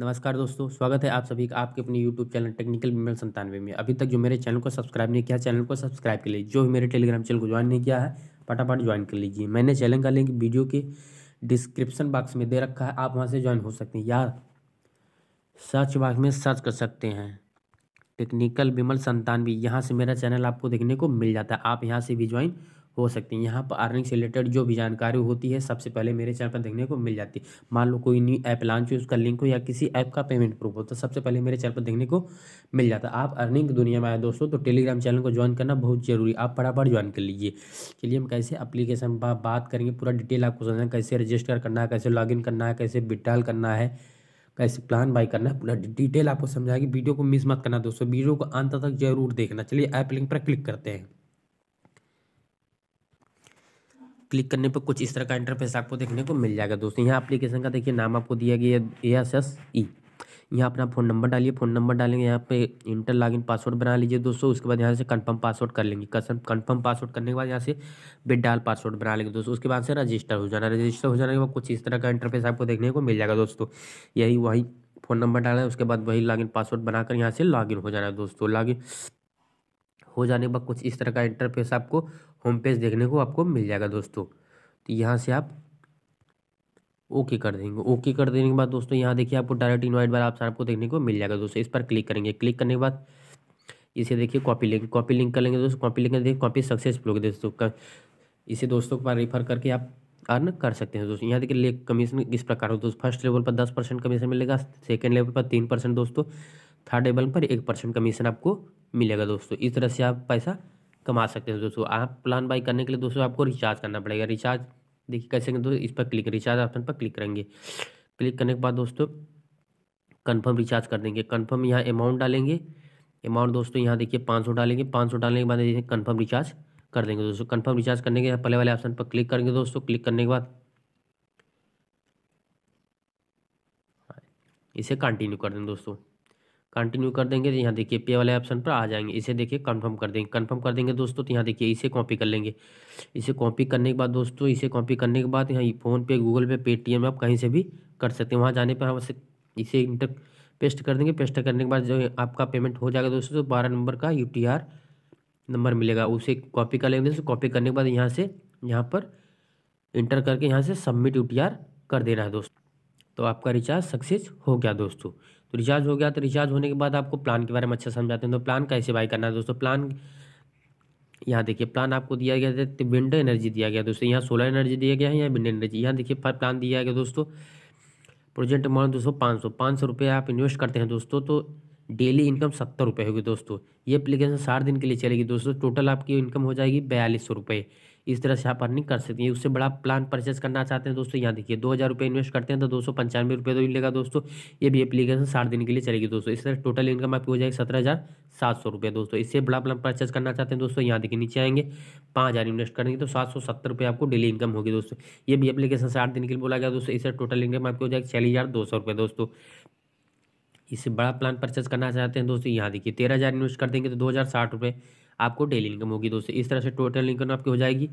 नमस्कार दोस्तों स्वागत है आप सभी का आपके अपने YouTube चैनल टेक्निकल मिमल संतानवे में अभी तक जो मेरे चैनल को सब्सक्राइब नहीं किया चैनल को सब्सक्राइब कर लीजिए जो भी मेरे टेलीग्राम चैनल को ज्वाइन नहीं किया है फटाफट ज्वाइन कर लीजिए मैंने चैनल का लिंक वीडियो के डिस्क्रिप्शन बॉक्स में दे रखा है आप वहाँ से ज्वाइन हो सकते हैं या सर्च बॉक्स में सर्च कर सकते हैं टेक्निकल विमल संतानवे यहाँ से मेरा चैनल आपको देखने को मिल जाता है आप यहाँ से भी ज्वाइन हो सकती हैं यहाँ पर अर्निंग से रिलेटेड जो भी जानकारी होती है सबसे पहले मेरे चैनल पर देखने को मिल जाती है मान लो कोई न्यू ऐप लॉन्च हुई उसका लिंक हो या किसी ऐप का पेमेंट प्रूफ हो तो सबसे पहले मेरे चैनल पर देखने को मिल जाता है आप अर्निंग दुनिया में आए दोस्तों तो टेलीग्राम चैनल को ज्वाइन करना बहुत जरूरी आप फटाफट ज्वाइन कर लीजिए चलिए हम कैसे अप्लीकेशन पर बात करेंगे पूरा डिटेल आपको समझना कैसे रजिस्टर करना है कैसे लॉग करना है कैसे विड्रॉल करना है कैसे प्लान बाई करना है पूरा डिटेल आपको समझाएगी वीडियो को मिस मत करना दोस्तों वीडियो को अंत तक जरूर देखना चलिए ऐप लिंक पर क्लिक करते हैं क्लिक करने पर कुछ इस तरह का इंटरफेस आपको देखने को मिल जाएगा दोस्तों यहाँ एप्लीकेशन का देखिए नाम आपको दिया गया ए एस एस ई यहाँ अपना फ़ोन नंबर डालिए फ़ोन नंबर डालेंगे यहाँ पे इंटर लॉगिन पासवर्ड बना लीजिए दोस्तों उसके बाद यहाँ से कंफर्म पासवर्ड कर लेंगे कंफर्म पासवर्ड करने के बाद यहाँ से बिडाल पासवर्ड बना लेंगे दोस्तों उसके बाद से रजिस्टर हो जाना रजिस्टर हो जाने के बाद कुछ इस तरह का इंटरफेस आपको देखने को मिल जाएगा दोस्तों यही वही फ़ोन नंबर डालना है उसके बाद वही लॉगिन पासवर्ड बनाकर यहाँ से लॉगिन हो जाना है दोस्तों लॉगिन हो जाने के बाद कुछ इस तरह का इंटरफेस आपको होम पेज देखने को आपको मिल जाएगा दोस्तों तो यहाँ से आप ओके कर देंगे ओके कर देने के बाद दोस्तों यहाँ देखिए आपको डायरेक्ट इन्वाइट वाला ऑप्शन आपको देखने को मिल जाएगा दोस्तों इस पर क्लिक करेंगे क्लिक करने के बाद इसे देखिए कॉपी लिंक कॉपी लिंक कर लेंगे दोस्तों कॉपी लिंक देखिए कॉपी सक्सेसफुल होगी दोस्तों इसे दोस्तों के पास रिफर करके आप अर्न कर सकते हैं दोस्तों यहाँ देखिए कमीशन इस प्रकार हो दोस्तों फर्स्ट लेवल पर दस परसेंट कमीशन मिलेगा सेकेंड लेवल पर तीन परसेंट दोस्तों थर्ड लेवल पर एक परसेंट कमीशन आपको मिलेगा दोस्तों इस तरह से आप पैसा कमा सकते हैं दोस्तों आप प्लान बाई करने के लिए दोस्तों आपको रिचार्ज करना पड़ेगा रिचार्ज देखिए कैसे करें दोस्तों इस पर क्लिक रिचार्ज ऑप्शन पर क्लिक करेंगे क्लिक करने के बाद दोस्तों कन्फर्म रिचार्ज कर देंगे कन्फर्म यहाँ अमाउंट डालेंगे अमाउंट दोस्तों यहाँ देखिए पाँच सौ डालेंगे पाँच सौ डालने के बाद देखिए कन्फर्म रिचार्ज कर देंगे दोस्तों कन्फर्म रिचार्ज करने के पहले वाले ऑप्शन पर क्लिक करेंगे दोस्तों क्लिक करने के बाद इसे कंटिन्यू कर दें दोस्तों कंटिन्यू कर देंगे तो यहाँ देखिए पे वाले ऑप्शन पर आ जाएंगे इसे देखिए कंफर्म कर देंगे कंफर्म कर देंगे दोस्तों तो यहाँ देखिए इसे कॉपी कर लेंगे इसे कॉपी करने के बाद दोस्तों इसे कॉपी करने के बाद यहाँ फ़ोन पे गूगल पे पेटीएम आप कहीं से भी कर सकते हैं वहाँ जाने पर हम इसे इंटर पेस्ट कर देंगे पेस्ट करने के बाद जो आपका पेमेंट हो जाएगा दोस्तों तो बारह नंबर का यू नंबर मिलेगा उसे कॉपी कर लेंगे दोस्तों कॉपी करने के बाद यहाँ से यहाँ पर इंटर करके यहाँ से सबमिट यू कर देना है दोस्तों तो आपका रिचार्ज सक्सेस हो गया दोस्तों तो रिचार्ज हो गया तो रिचार्ज होने के बाद आपको प्लान के बारे में अच्छा समझाते हैं तो प्लान कैसे बाई करना है दोस्तों प्लान यहाँ देखिए प्लान आपको दिया गया था विंडो तो एनर्जी दिया गया दोस्तों यहाँ सोलर एनर्जी दिया गया है यहाँ विंडो एनर्जी यहाँ देखिए प्लान दिया गया दोस्तों प्रोजेक्ट अमाउंट दोस्तों पाँच सौ पाँच सौ रुपये आप इन्वेस्ट करते हैं दोस्तों तो डेली इनकम सत्तर रुपये होगी दोस्तों ये अप्लीकेशन साठ दिन के लिए चलेगी दोस्तों टोटल आपकी इनकम हो जाएगी बयालीस सौ रुपये इस तरह से आप अर्निंग कर सकते हैं उससे बड़ा प्लान परचेस करना चाहते हैं दोस्तों यहाँ देखिए दो हज़ार रुपये इन्वेस्ट करते हैं तो दो सौ पंचानवे रुपये तो मिलेगा दोस्तों ये भी एप्लीकेशन साठ दिन के लिए चलेगी दोस्तों इस तरह टोटल इनकम आपकी हो जाएगी सत्रह हज़ार सात सौ रुपये दोस्तों इससे बड़ा प्लान परचेस करना चाहते हैं दोस्तों यहाँ देखिए नीचे आएंगे पाँच हज़ार इन्वेस्ट करेंगे तो सात सौ सत्तर रुपये आपको डेली इनकम होगी दोस्तों ये भी एप्लीकेशन साठ दिन के लिए बोला गया दोस्तों इससे टोटल इनकम आपकी हो जाएगी चालीस हज़ार दो सौ रुपये दोस्तों इससे बड़ा प्लान परचेस करना चाहते हैं दोस्तों यहाँ देखिए तेरह हज़ार इन्वेस्ट कर देंगे तो दो हज़ार साठ रुपये आपको डेली इनकम होगी दोस्तों इस तरह से टोटल इनकम आपकी हो जाएगी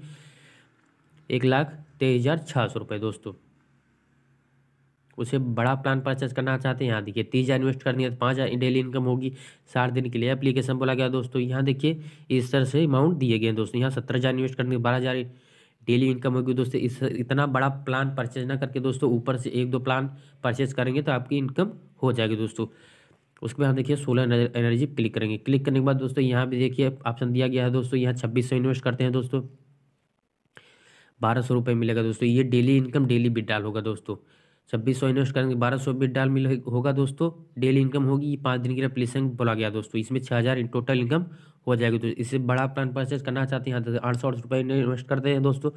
एक लाख तेईस हज़ार छः सौ रुपये दोस्तों उसे बड़ा प्लान परचेज करना चाहते हैं यहाँ देखिए तीस हज़ार इन्वेस्ट करनी है तो पाँच हज़ार डेली इनकम होगी साठ दिन के लिए एप्लीकेशन बोला गया दोस्तों यहाँ देखिए इस तरह से अमाउंट दिए गए हैं दोस्तों यहाँ सत्रह हज़ार इन्वेस्ट करनी है बारह हज़ार डेली इनकम होगी दोस्तों इस इतना बड़ा प्लान परचेज ना करके दोस्तों ऊपर से एक दो प्लान परचेज करेंगे तो आपकी इनकम हो जाएगी दोस्तों उसके बाद हम देखिए सोलर एनर्जी क्लिक करेंगे क्लिक करने के बाद दोस्तों यहाँ भी देखिए ऑप्शन दिया गया है दोस्तों यहाँ छब्बीस सौ इन्वेस्ट करते हैं दोस्तों बारह सौ रुपये मिलेगा दोस्तों ये डेली इनकम डेली विड्राल होगा दोस्तों छब्बीस सौ इन्वेस्ट करेंगे बारह सौ विड्राल मिल होगा दोस्तों डेली इनकम होगी ये पाँच दिन की रिप्लेसिंग बोला गया दोस्तों इसमें छः हज़ार टोटल इनकम हो जाएगी दोस्तों इससे बड़ा प्लान परचेज करना चाहते हैं आठ सौ रुपये इन्वेस्ट करते हैं दोस्तों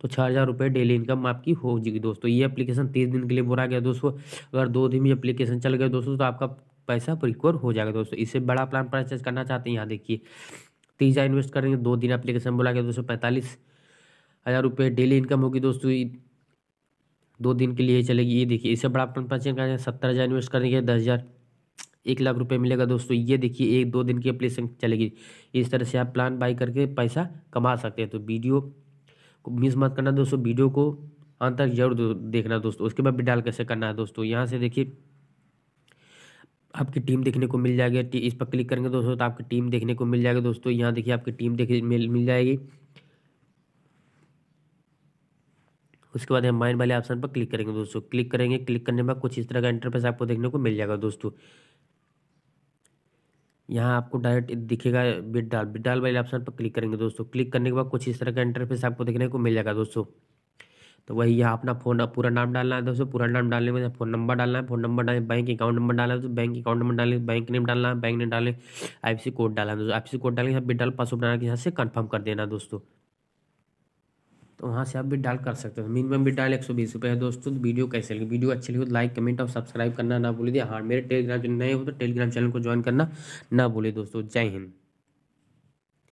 तो छः हज़ार रुपये डेली इनकम आपकी हो जाएगी दोस्तों ये एप्लीकेशन तीस दिन के लिए बोला गया दोस्तों अगर दो दिन में अप्लीकेशन चल गया दोस्तों तो आपका पैसा रिकवर हो जाएगा दोस्तों इससे बड़ा प्लान परचेज करना चाहते हैं यहाँ देखिए तीस हज़ार इन्वेस्ट करेंगे दो दिन अप्लीकेशन बोला गया दोस्तों पैंतालीस हज़ार रुपये डेली इनकम होगी दोस्तों दो दिन के लिए चलेगी ये देखिए इससे बड़ा प्लान परचेज करना सत्तर हज़ार इन्वेस्ट करेंगे दस हज़ार एक लाख रुपए मिलेगा दोस्तों ये देखिए एक दो दिन की अप्लीकेशन चलेगी इस तरह से आप प्लान बाई करके पैसा कमा सकते हैं तो वीडियो को मिस मत करना दोस्तों वीडियो को अंत तक जरूर देखना दोस्तों उसके बाद विड्राल कैसे करना है दोस्तों यहाँ से देखिए आपकी टीम देखने को मिल जाएगी इस पर क्लिक करेंगे दोस्तों तो आपकी टीम देखने को मिल जाएगी दोस्तों यहाँ देखिए आपकी टीम देख मिल, मिल जाएगी उसके बाद हम माइंड वाले ऑप्शन पर क्लिक करेंगे दोस्तों क्लिक करेंगे क्लिक करने के बाद कुछ इस तरह का इंटरफेस आपको देखने को मिल जाएगा दोस्तों यहाँ आपको डायरेक्ट दिखेगा बिट डाल बिट डाल वाले ऑप्शन पर क्लिक करेंगे दोस्तों क्लिक करने के बाद कुछ इस तरह का इंटरफेस आपको देखने को मिल जाएगा दोस्तों तो वही यहाँ अपना फोन पूरा नाम डालना है दोस्तों पूरा नाम डालने में फोन नंबर डालना है फोन नंबर डाले बैंक अकाउंट नंबर डालना है तो बैंक अकाउंट नंबर डाले बैंक नेम डालना है बैंक नेम डाले आई कोड डालना है दोस्तों आई कोड डाले यहाँ बिट डाल पासवर्ड डाल के यहाँ से कन्फर्म कर देना दोस्तों तो वहाँ से आप भी डाल कर सकते हो मिनिमम भी डाल एक सौ बीस रुपये है दोस्तों तो वीडियो कैसे लगे वीडियो अच्छी लगी तो लाइक कमेंट और सब्सक्राइब करना ना भूलिए हाँ मेरे टेलीग्राम चैनल नए हो तो टेलीग्राम चैनल को ज्वाइन करना ना भूलिए दोस्तों जय हिंद